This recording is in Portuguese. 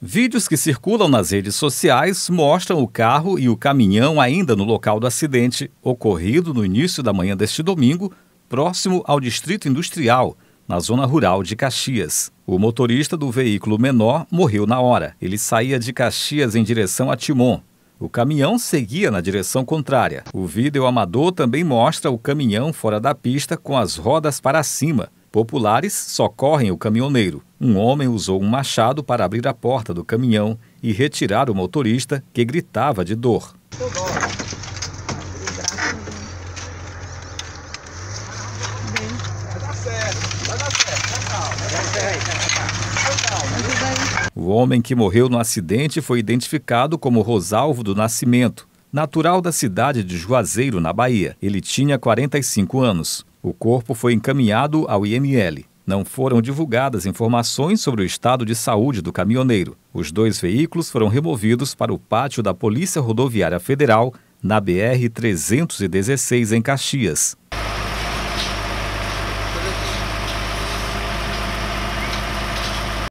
Vídeos que circulam nas redes sociais mostram o carro e o caminhão ainda no local do acidente, ocorrido no início da manhã deste domingo, próximo ao Distrito Industrial, na zona rural de Caxias. O motorista do veículo menor morreu na hora. Ele saía de Caxias em direção a Timon. O caminhão seguia na direção contrária. O vídeo amador também mostra o caminhão fora da pista com as rodas para cima, Populares socorrem o caminhoneiro. Um homem usou um machado para abrir a porta do caminhão e retirar o motorista, que gritava de dor. O homem que morreu no acidente foi identificado como Rosalvo do Nascimento, natural da cidade de Juazeiro, na Bahia. Ele tinha 45 anos. O corpo foi encaminhado ao IML. Não foram divulgadas informações sobre o estado de saúde do caminhoneiro. Os dois veículos foram removidos para o pátio da Polícia Rodoviária Federal, na BR-316, em Caxias.